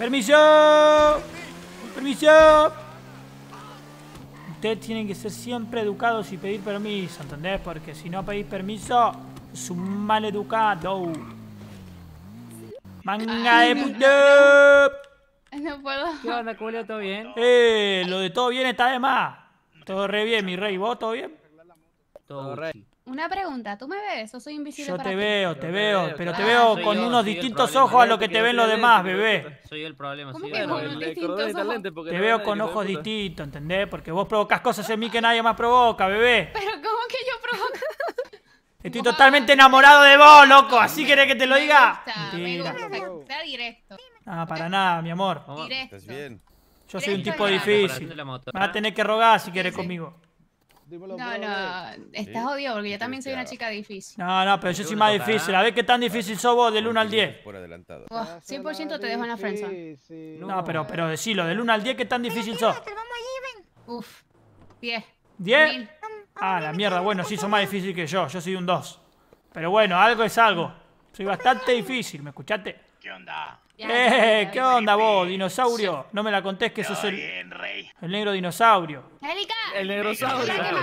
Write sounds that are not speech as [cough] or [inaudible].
¡Permiso! ¡Permiso! Ustedes tienen que ser siempre educados y pedir permiso, ¿entendés? Porque si no pedís permiso, es un mal educado. ¡Manga de puto! [laughs] No, puedo. ¿Qué onda, ¿Todo bien? ¡Eh! Lo de todo bien está de más. Todo re bien, mi rey. ¿Vos todo bien? Una pregunta, ¿tú me ves o soy invisible? Yo para te, ti? Veo, te veo, veo, pero te veo con unos distintos ojos a lo que te ven los demás, bebé. Soy el problema, soy el problema. Te veo con ojos distintos, ¿entendés? Porque vos provocas cosas en mí que nadie más provoca, bebé. [laughs] Pero ¿cómo que yo provoco? Estoy totalmente enamorado de vos, loco. ¿Así querés que te lo diga? Sea directo. Ah, para nada, mi amor. Yo soy un tipo difícil. Me vas a tener que rogar si quieres conmigo. No, no, estás odio porque yo también soy una chica difícil. No, no, pero yo soy más difícil. A ver qué tan difícil sos vos del 1 al 10. Por adelantado. 100% te dejo en la frente. No, pero, pero decilo, del 1 al 10 qué tan difícil sos. Uf, 10. ¿10? Ah, la mierda, bueno, sí, sos más difícil que yo. Yo soy un 2. Pero bueno, algo es algo. Soy bastante difícil, ¿me escuchaste? ¿Qué onda? Eh, ¿Qué onda vos, dinosaurio? No me la contés que sos el, el negro dinosaurio. Helica. El negrosaurio.